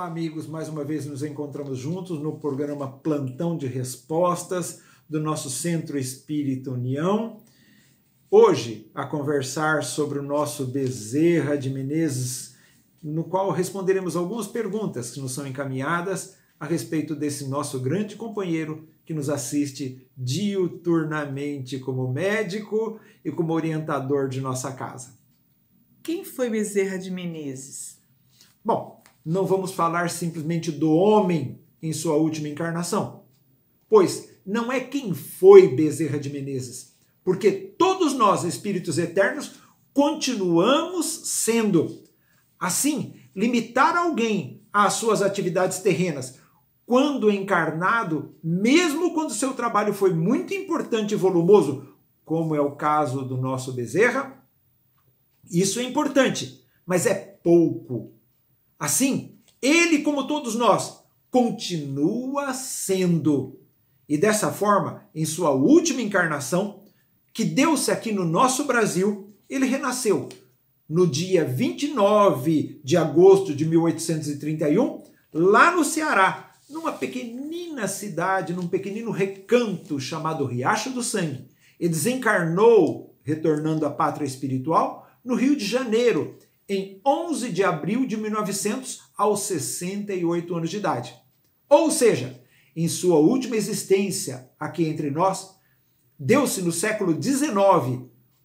Olá, amigos. Mais uma vez nos encontramos juntos no programa Plantão de Respostas do nosso Centro Espírita União. Hoje, a conversar sobre o nosso Bezerra de Menezes, no qual responderemos algumas perguntas que nos são encaminhadas a respeito desse nosso grande companheiro que nos assiste diuturnamente como médico e como orientador de nossa casa. Quem foi Bezerra de Menezes? Bom, não vamos falar simplesmente do homem em sua última encarnação, pois não é quem foi Bezerra de Menezes, porque todos nós, espíritos eternos, continuamos sendo. Assim, limitar alguém às suas atividades terrenas quando encarnado, mesmo quando seu trabalho foi muito importante e volumoso, como é o caso do nosso Bezerra, isso é importante, mas é pouco Assim, ele, como todos nós, continua sendo. E dessa forma, em sua última encarnação, que deu-se aqui no nosso Brasil, ele renasceu no dia 29 de agosto de 1831, lá no Ceará, numa pequenina cidade, num pequenino recanto chamado Riacho do Sangue. E desencarnou, retornando à pátria espiritual, no Rio de Janeiro, em 11 de abril de 1900, aos 68 anos de idade. Ou seja, em sua última existência aqui entre nós, deu-se no século XIX,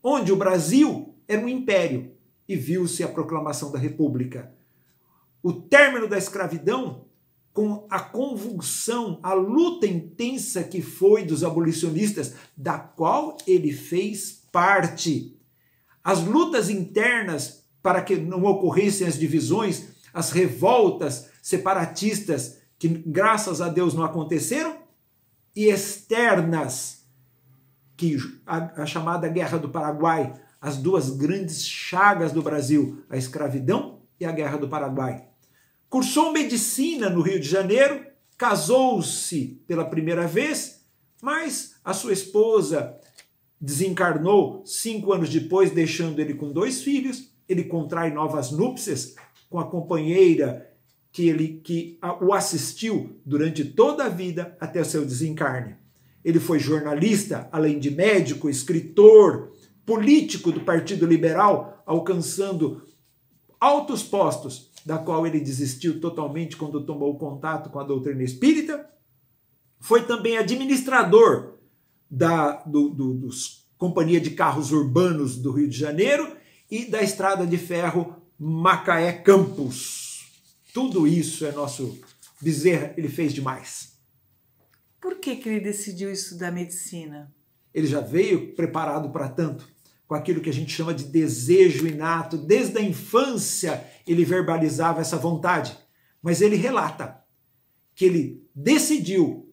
onde o Brasil era um império e viu-se a proclamação da República. O término da escravidão, com a convulsão, a luta intensa que foi dos abolicionistas, da qual ele fez parte. As lutas internas para que não ocorressem as divisões, as revoltas separatistas, que graças a Deus não aconteceram, e externas, que a, a chamada Guerra do Paraguai, as duas grandes chagas do Brasil, a escravidão e a Guerra do Paraguai. Cursou medicina no Rio de Janeiro, casou-se pela primeira vez, mas a sua esposa desencarnou cinco anos depois, deixando ele com dois filhos ele contrai novas núpcias com a companheira que ele que o assistiu durante toda a vida até o seu desencarne. Ele foi jornalista, além de médico, escritor, político do Partido Liberal, alcançando altos postos, da qual ele desistiu totalmente quando tomou contato com a doutrina espírita. Foi também administrador da do, do, dos Companhia de Carros Urbanos do Rio de Janeiro e da estrada de ferro Macaé Campos. Tudo isso é nosso Bezerra, ele fez demais. Por que, que ele decidiu estudar medicina? Ele já veio preparado para tanto, com aquilo que a gente chama de desejo inato. Desde a infância ele verbalizava essa vontade, mas ele relata que ele decidiu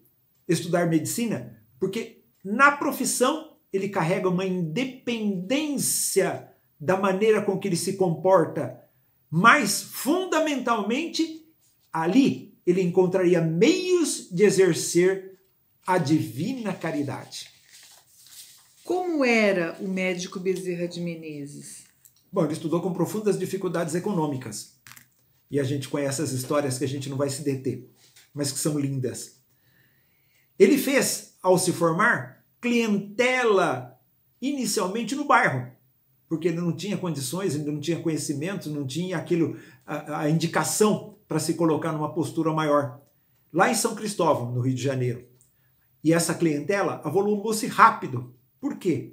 estudar medicina porque na profissão ele carrega uma independência da maneira com que ele se comporta, mas fundamentalmente ali ele encontraria meios de exercer a divina caridade. Como era o médico Bezerra de Menezes? Bom, ele estudou com profundas dificuldades econômicas. E a gente conhece as histórias que a gente não vai se deter, mas que são lindas. Ele fez, ao se formar, clientela inicialmente no bairro porque ainda não tinha condições, ainda não tinha conhecimento, não tinha aquilo, a, a indicação para se colocar numa postura maior. Lá em São Cristóvão, no Rio de Janeiro. E essa clientela avolumou-se rápido. Por quê?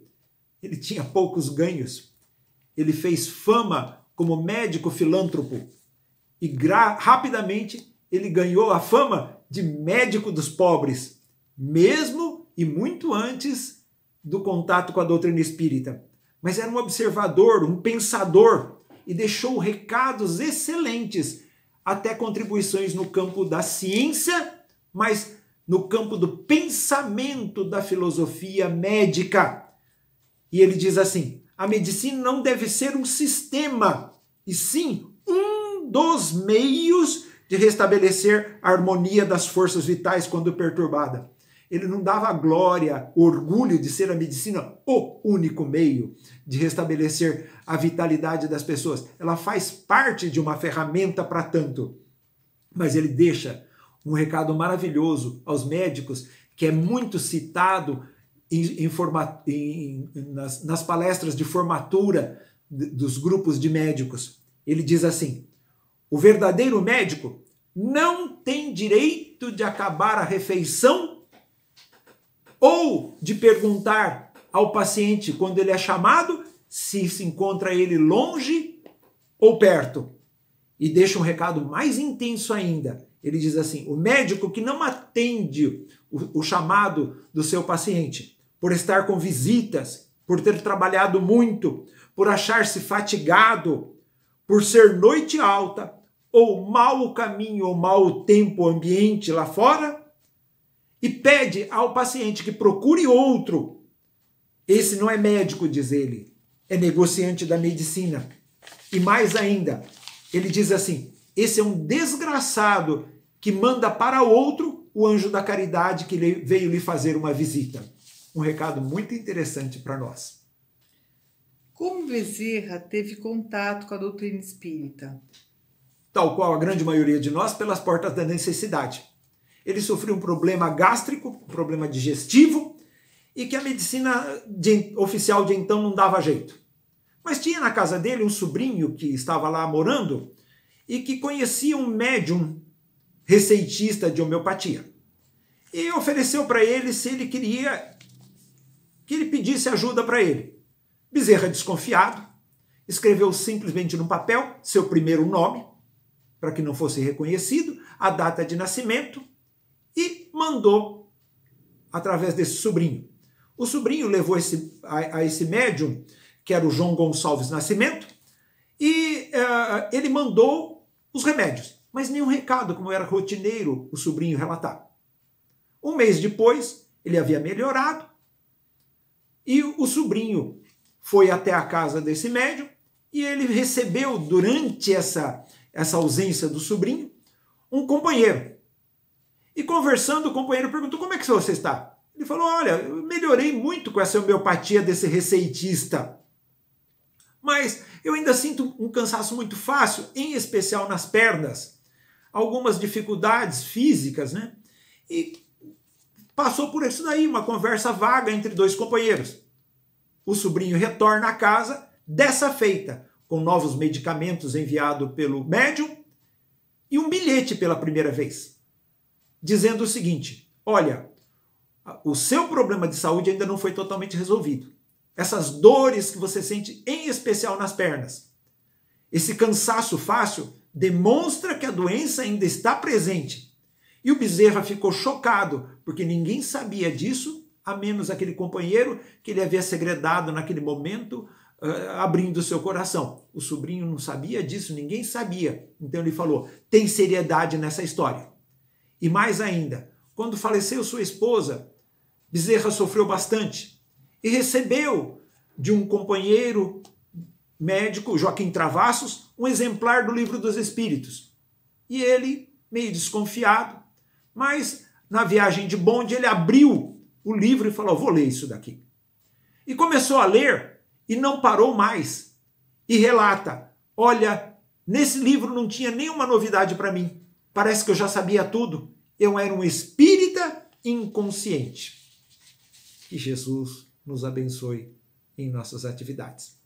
Ele tinha poucos ganhos. Ele fez fama como médico filântropo e rapidamente ele ganhou a fama de médico dos pobres, mesmo e muito antes do contato com a doutrina espírita mas era um observador, um pensador e deixou recados excelentes, até contribuições no campo da ciência, mas no campo do pensamento da filosofia médica. E ele diz assim: a medicina não deve ser um sistema, e sim um dos meios de restabelecer a harmonia das forças vitais quando perturbada. Ele não dava glória, orgulho de ser a medicina o único meio de restabelecer a vitalidade das pessoas. Ela faz parte de uma ferramenta para tanto. Mas ele deixa um recado maravilhoso aos médicos, que é muito citado em, em forma, em, nas, nas palestras de formatura dos grupos de médicos. Ele diz assim: o verdadeiro médico não tem direito de acabar a refeição ou de perguntar ao paciente quando ele é chamado se se encontra ele longe ou perto. E deixa um recado mais intenso ainda. Ele diz assim: o médico que não atende o, o chamado do seu paciente por estar com visitas, por ter trabalhado muito, por achar-se fatigado, por ser noite alta, ou mau o caminho, ou mau o tempo, o ambiente lá fora, e pede ao paciente que procure outro. Esse não é médico, diz ele, é negociante da medicina. E mais ainda, ele diz assim: esse é um desgraçado que manda para outro o anjo da caridade que veio lhe fazer uma visita. Um recado muito interessante para nós. Como Bezerra teve contato com a doutrina espírita? Tal qual a grande maioria de nós, pelas portas da necessidade ele sofreu um problema gástrico, um problema digestivo, e que a medicina de, oficial de então não dava jeito. Mas tinha na casa dele um sobrinho que estava lá morando e que conhecia um médium receitista de homeopatia. E ofereceu para ele se ele queria que ele pedisse ajuda para ele. Bezerra desconfiado, escreveu simplesmente no papel seu primeiro nome, para que não fosse reconhecido, a data de nascimento, mandou através desse sobrinho. O sobrinho levou esse, a, a esse médium, que era o João Gonçalves Nascimento, e uh, ele mandou os remédios, mas nenhum recado, como era rotineiro o sobrinho relatar. Um mês depois, ele havia melhorado e o sobrinho foi até a casa desse médium e ele recebeu, durante essa, essa ausência do sobrinho, um companheiro e conversando, o companheiro perguntou: como é que você está? Ele falou: olha, eu melhorei muito com essa homeopatia desse receitista. Mas eu ainda sinto um cansaço muito fácil, em especial nas pernas, algumas dificuldades físicas, né? E passou por isso daí, uma conversa vaga entre dois companheiros. O sobrinho retorna à casa, dessa feita, com novos medicamentos enviados pelo médium e um bilhete pela primeira vez dizendo o seguinte: olha, o seu problema de saúde ainda não foi totalmente resolvido. Essas dores que você sente, em especial nas pernas, esse cansaço fácil, demonstra que a doença ainda está presente. E o Bezerra ficou chocado, porque ninguém sabia disso, a menos aquele companheiro que ele havia segredado naquele momento, uh, abrindo seu coração. O sobrinho não sabia disso, ninguém sabia. Então ele falou: tem seriedade nessa história. E mais ainda, quando faleceu sua esposa, Bezerra sofreu bastante e recebeu de um companheiro médico, Joaquim Travassos, um exemplar do Livro dos Espíritos. E ele, meio desconfiado, mas na viagem de bonde, ele abriu o livro e falou: Vou ler isso daqui. E começou a ler e não parou mais. E relata: Olha, nesse livro não tinha nenhuma novidade para mim. Parece que eu já sabia tudo. Eu era um espírita inconsciente. Que Jesus nos abençoe em nossas atividades.